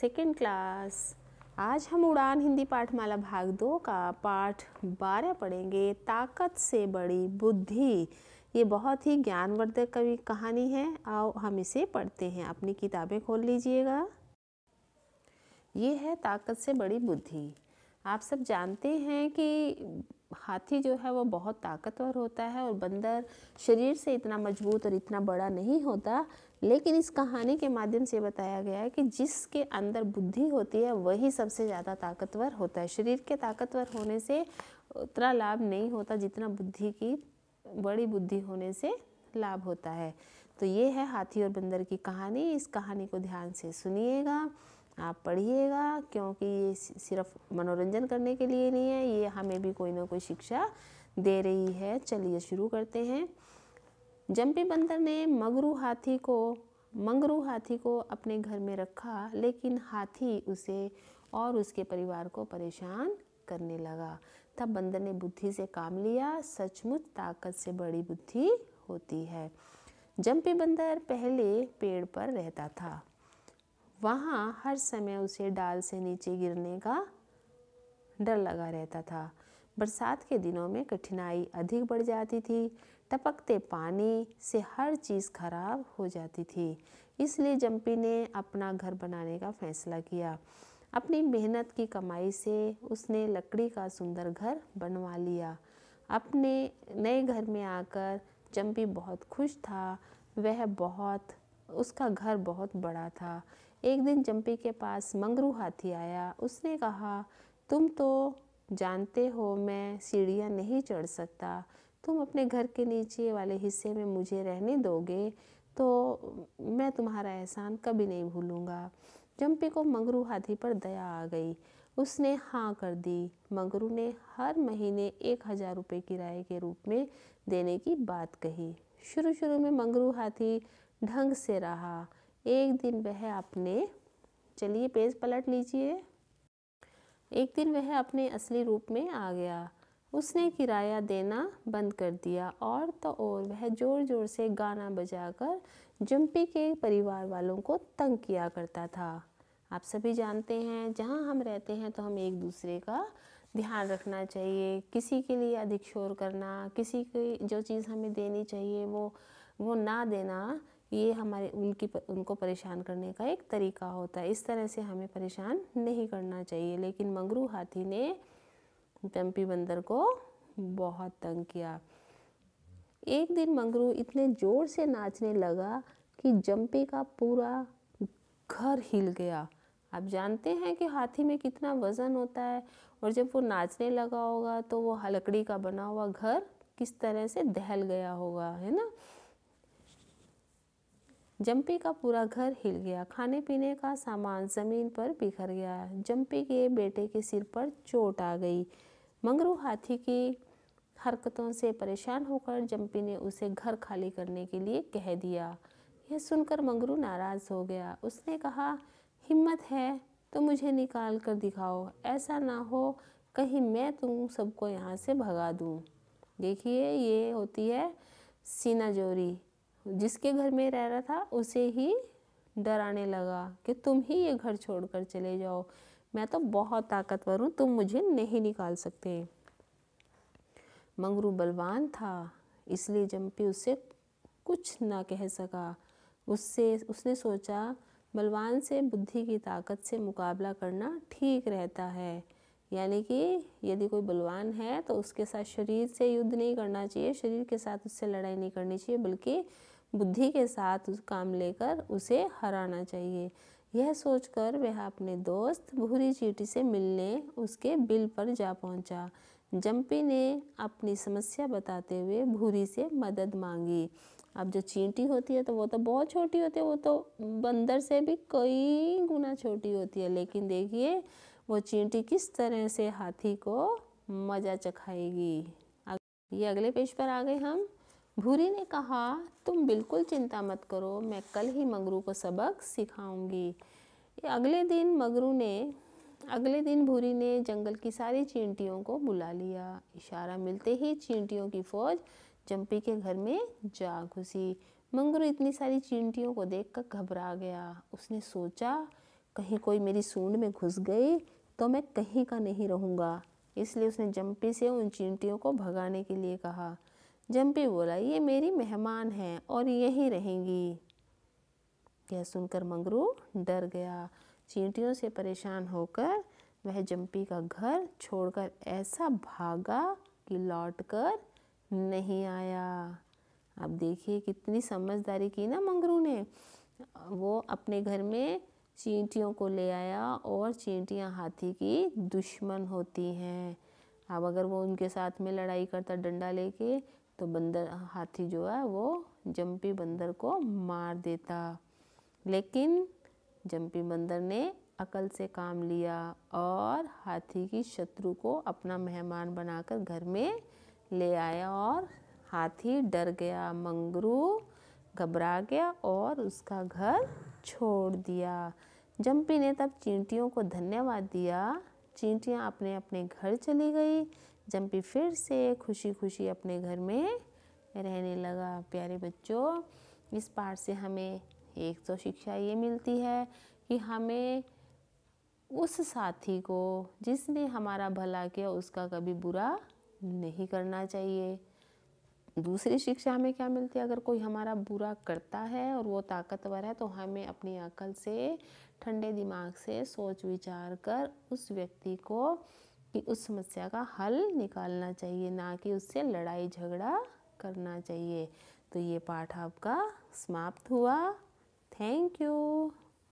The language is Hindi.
सेकेंड क्लास आज हम उड़ान हिंदी पाठमाला भाग दो का पाठ बारह पढ़ेंगे ताकत से बड़ी बुद्धि ये बहुत ही ज्ञानवर्धक कवि कहानी है आओ हम इसे पढ़ते हैं अपनी किताबें खोल लीजिएगा ये है ताकत से बड़ी बुद्धि आप सब जानते हैं कि हाथी जो है वो बहुत ताकतवर होता है और बंदर शरीर से इतना मजबूत और इतना बड़ा नहीं होता लेकिन इस कहानी के माध्यम से बताया गया है कि जिसके अंदर बुद्धि होती है वही सबसे ज़्यादा ताकतवर होता है शरीर के ताकतवर होने से उतना लाभ नहीं होता जितना बुद्धि की बड़ी बुद्धि होने से लाभ होता है तो ये है हाथी और बंदर की कहानी इस कहानी को ध्यान से सुनिएगा आप पढ़िएगा क्योंकि ये सिर्फ मनोरंजन करने के लिए नहीं है ये हमें भी कोई ना कोई शिक्षा दे रही है चलिए शुरू करते हैं जम्पी बंदर ने मगरू हाथी को मंगरू हाथी को अपने घर में रखा लेकिन हाथी उसे और उसके परिवार को परेशान करने लगा तब बंदर ने बुद्धि से काम लिया सचमुच ताकत से बड़ी बुद्धि होती है जम्पी बंदर पहले पेड़ पर रहता था वहाँ हर समय उसे डाल से नीचे गिरने का डर लगा रहता था बरसात के दिनों में कठिनाई अधिक बढ़ जाती थी टपकते पानी से हर चीज़ खराब हो जाती थी इसलिए जम्पी ने अपना घर बनाने का फैसला किया अपनी मेहनत की कमाई से उसने लकड़ी का सुंदर घर बनवा लिया अपने नए घर में आकर जम्पी बहुत खुश था वह बहुत उसका घर बहुत बड़ा था एक दिन चंपी के पास मंगरू हाथी आया उसने कहा तुम तो जानते हो मैं सीढ़ियाँ नहीं चढ़ सकता तुम अपने घर के नीचे वाले हिस्से में मुझे रहने दोगे तो मैं तुम्हारा एहसान कभी नहीं भूलूँगा चंपी को मंगरू हाथी पर दया आ गई उसने हाँ कर दी मंगरू ने हर महीने एक हज़ार रुपये किराए के रूप में देने की बात कही शुरू शुरू में मंगरू हाथी ढंग से रहा एक दिन वह अपने चलिए पेज पलट लीजिए एक दिन वह अपने असली रूप में आ गया उसने किराया देना बंद कर दिया और तो और वह ज़ोर ज़ोर से गाना बजाकर जंपी के परिवार वालों को तंग किया करता था आप सभी जानते हैं जहाँ हम रहते हैं तो हम एक दूसरे का ध्यान रखना चाहिए किसी के लिए अधिक शोर करना किसी की जो चीज़ हमें देनी चाहिए वो वो ना देना ये हमारे उनकी उनको परेशान करने का एक तरीका होता है इस तरह से हमें परेशान नहीं करना चाहिए लेकिन मंगरू हाथी ने चंपी बंदर को बहुत तंग किया एक दिन मंगरू इतने ज़ोर से नाचने लगा कि जंपी का पूरा घर हिल गया आप जानते हैं कि हाथी में कितना वज़न होता है और जब वो नाचने लगा होगा तो वो लकड़ी का बना हुआ घर किस तरह से दहल गया होगा है ना जम्पी का पूरा घर हिल गया खाने पीने का सामान ज़मीन पर बिखर गया जम्पी के बेटे के सिर पर चोट आ गई मंगरू हाथी की हरकतों से परेशान होकर जम्पी ने उसे घर खाली करने के लिए कह दिया यह सुनकर मंगरू नाराज़ हो गया उसने कहा हिम्मत है तो मुझे निकाल कर दिखाओ ऐसा ना हो कहीं मैं तुम सबको यहाँ से भगा दूँ देखिए ये होती है सीना जोरी जिसके घर में रह रहा था उसे ही डराने लगा कि तुम ही ये घर छोड़कर चले जाओ मैं तो बहुत ताकतवर हूँ तुम मुझे नहीं निकाल सकते मंगरू बलवान था इसलिए जम्पी उससे कुछ ना कह सका उससे उसने सोचा बलवान से बुद्धि की ताकत से मुकाबला करना ठीक रहता है यानी कि यदि कोई बलवान है तो उसके साथ शरीर से युद्ध नहीं करना चाहिए शरीर के साथ उससे लड़ाई नहीं करनी चाहिए बल्कि बुद्धि के साथ उस काम लेकर उसे हराना चाहिए यह सोचकर वह अपने दोस्त भूरी चीटी से मिलने उसके बिल पर जा पहुंचा। जम्पी ने अपनी समस्या बताते हुए भूरी से मदद मांगी अब जो चींटी होती है तो वो तो बहुत छोटी होती है वो तो बंदर से भी कई गुना छोटी होती है लेकिन देखिए वो चींटी किस तरह से हाथी को मज़ा चखाएगी ये अगले पेज पर आ गए हम भूरी ने कहा तुम बिल्कुल चिंता मत करो मैं कल ही मगरू को सबक सिखाऊंगी अगले दिन मगरू ने अगले दिन भूरी ने जंगल की सारी चींटियों को बुला लिया इशारा मिलते ही चींटियों की फौज जंपी के घर में जा घुसी मंगरू इतनी सारी चींटियों को देखकर घबरा गया उसने सोचा कहीं कोई मेरी सूंड में घुस गई तो मैं कहीं का नहीं रहूँगा इसलिए उसने जम्पी से उन चींटियों को भगाने के लिए कहा जम्पी बोला ये मेरी मेहमान हैं और यहीं रहेंगी यह सुनकर मंगरू डर गया चींटियों से परेशान होकर वह जम्पी का घर छोड़कर ऐसा भागा कि लौट कर नहीं आया अब देखिए कितनी समझदारी की ना मंगरू ने वो अपने घर में चींटियों को ले आया और चींटियां हाथी की दुश्मन होती हैं अब अगर वो उनके साथ में लड़ाई करता डंडा लेके तो बंदर हाथी जो है वो जंपी बंदर को मार देता लेकिन जंपी बंदर ने अकल से काम लिया और हाथी की शत्रु को अपना मेहमान बनाकर घर में ले आया और हाथी डर गया मंगरू घबरा गया और उसका घर छोड़ दिया जम्पी ने तब चींटियों को धन्यवाद दिया चींटियाँ अपने अपने घर चली गई जम्पी फिर से खुशी खुशी अपने घर में रहने लगा प्यारे बच्चों इस पाठ से हमें एक तो शिक्षा ये मिलती है कि हमें उस साथी को जिसने हमारा भला किया उसका कभी बुरा नहीं करना चाहिए दूसरी शिक्षा हमें क्या मिलती है अगर कोई हमारा बुरा करता है और वो ताकतवर है तो हमें अपनी अकल से ठंडे दिमाग से सोच विचार कर उस व्यक्ति को कि उस समस्या का हल निकालना चाहिए ना कि उससे लड़ाई झगड़ा करना चाहिए तो ये पाठ आपका समाप्त हुआ थैंक यू